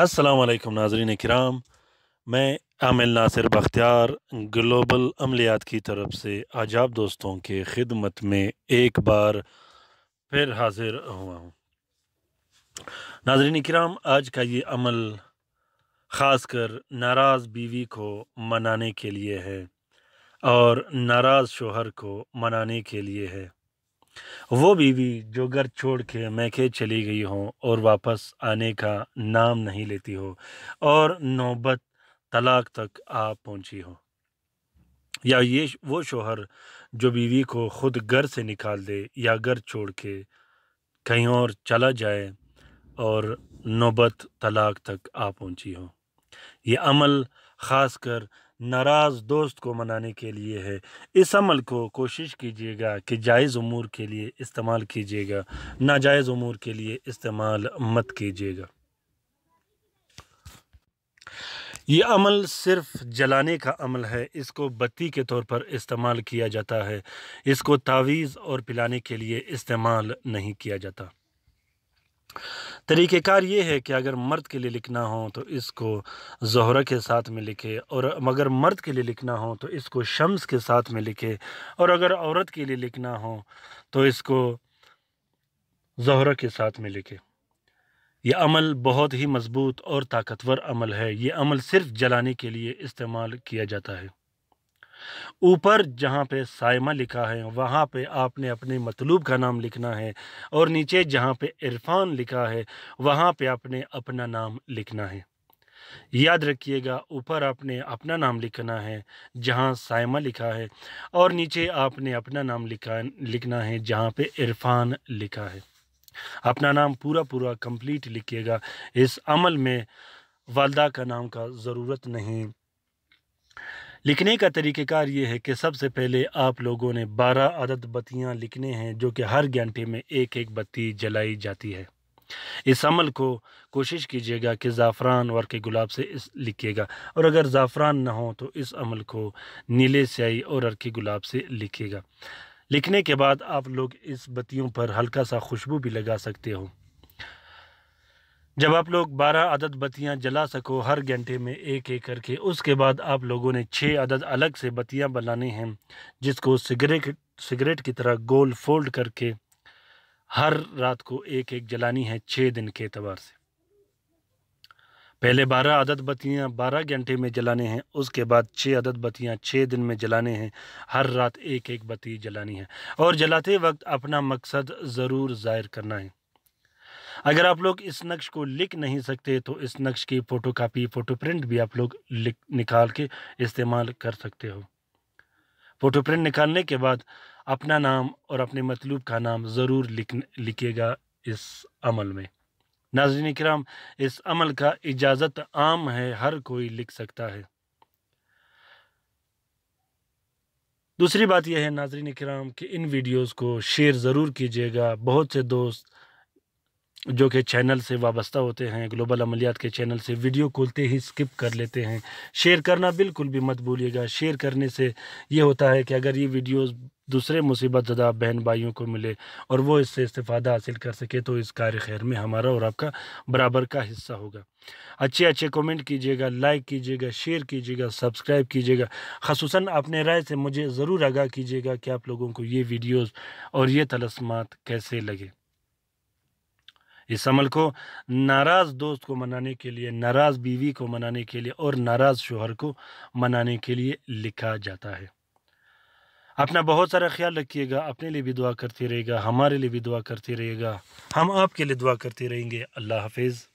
असलकम नाजरीन कराम मैं आमिल नासिर बख्तियार ग्लोबल अमलियात की तरफ से आज आप दोस्तों के ख़िदमत में एक बार फिर हाजिर हुआ हूँ नाजरीन कराम आज का ये अमल ख़ास कर नाराज़ बीवी को मनाने के लिए है और नाराज़ शोहर को मनाने के लिए है वो बीवी जो घर छोड़ के मैके चली गई हो और वापस आने का नाम नहीं लेती हो और नौबत तलाक तक आ पहुंची हो या ये वो शोहर जो बीवी को खुद घर से निकाल दे या घर छोड़ के कहीं और चला जाए और नौबत तलाक तक आ पहुंची हो ये अमल ख़ास कर नाराज़ दोस्त को मनाने के लिए है इस अमल को कोशिश कीजिएगा कि जायज़ उमूर के लिए इस्तेमाल कीजिएगा नाजायज़ उमूर के लिए इस्तेमाल मत कीजिएगा ये अमल सिर्फ जलाने का अमल है इसको बत्ती के तौर पर इस्तेमाल किया जाता है इसको तावीज़ और पिलाने के लिए इस्तेमाल नहीं किया जाता तरीक़ार ये है कि अगर मर्द के लिए लिखना हो तो इसको जहरा के साथ में लिखे और मगर मर्द के लिए लिखना हो तो इसको शम्स के साथ में लिखे और अगर औरत के लिए लिखना हो तो इसको जहरा के साथ में लिखे यह अमल बहुत ही मज़बूत और ताकतवर अमल है ये अमल सिर्फ़ जलाने के लिए इस्तेमाल किया जाता है ऊपर जहाँ पे साइमा लिखा है वहाँ पे आपने अपने मतलूब का नाम लिखना है और नीचे जहाँ पे इरफान लिखा है वहाँ पे आपने अपना नाम लिखना है याद रखिएगा ऊपर आपने अपना नाम लिखना है जहाँ साइमा लिखा है और नीचे आपने अपना नाम लिखा लिखना है जहाँ पे इरफान लिखा है अपना नाम पूरा पूरा कंप्लीट लिखिएगा इस अमल में वालदा का नाम का ज़रूरत नहीं लिखने का तरीक़ेकार ये है कि सबसे पहले आप लोगों ने बारह अदद बत्तियाँ लिखने हैं जो कि हर घंटे में एक एक बत्ती जलाई जाती है इस अमल को कोशिश कीजिएगा कि ज़ाफ़रान वर्क गुलाब से इस लिखिएगा और अगर ज़ाफ़रान ना हो तो इस अमल को नीले स्याही और के गुलाब से लिखिएगा लिखने के बाद आप लोग इस बत्तियों पर हल्का सा खुशबू भी लगा सकते हो जब आप लोग 12 अदद बत्तियां जला सको हर घंटे में एक एक करके उसके बाद आप लोगों ने छः अदद अलग से बत्तियां बनाने हैं जिसको सिगरेट सिगरेट की तरह गोल फोल्ड करके हर रात को एक एक जलानी है छः दिन के एतबार से पहले बारह अदद बतियाँ बारह घंटे में जलाने हैं उसके बाद छः अदद बत्तियाँ छः दिन में जलाने हैं हर रात एक एक बत्ती जलानी है और जलाते वक्त अपना मकसद ज़रूर ज़ाहिर करना है अगर आप लोग इस नक्श को लिख नहीं सकते तो इस नक्श की फ़ोटो कापी फ़ोटो प्रिंट भी आप लोग लिख निकाल के इस्तेमाल कर सकते हो फ़ोटो प्रिंट निकालने के बाद अपना नाम और अपने मतलूब का नाम ज़रूर लिख लिखेगा इस अमल में नाजरीन कराम इस अमल का इजाज़त आम है हर कोई लिख सकता है दूसरी बात यह है नाजरीन कराम कि इन वीडियोस को शेयर ज़रूर कीजिएगा बहुत से दोस्त जो कि चैनल से वाबस्ता होते हैं ग्लोबल अमलियात के चैनल से वीडियो खोलते ही स्किप कर लेते हैं शेयर करना बिल्कुल भी मत भूलिएगा शेयर करने से ये होता है कि अगर ये वीडियोस दूसरे मुसीबत ज़दा बहन भाइयों को मिले और वो इससे इस्तः हासिल कर सके तो इस कार्य खैर में हमारा और आपका बराबर का हिस्सा होगा अच्छे अच्छे कमेंट कीजिएगा लाइक कीजिएगा शेयर कीजिएगा सब्सक्राइब कीजिएगा खसूस अपने राय से मुझे ज़रूर आगाह कीजिएगा कि आप लोगों को ये वीडियोज़ और ये तलस्मात कैसे लगे इस अमल को नाराज़ दोस्त को मनाने के लिए नाराज़ बीवी को मनाने के लिए और नाराज़ शोहर को मनाने के लिए लिखा जाता है अपना बहुत सारा ख्याल रखिएगा अपने लिए भी दुआ करते रहेगा हमारे लिए भी दुआ करते रहेगा हम आपके लिए दुआ करते रहेंगे अल्लाह हाफिज़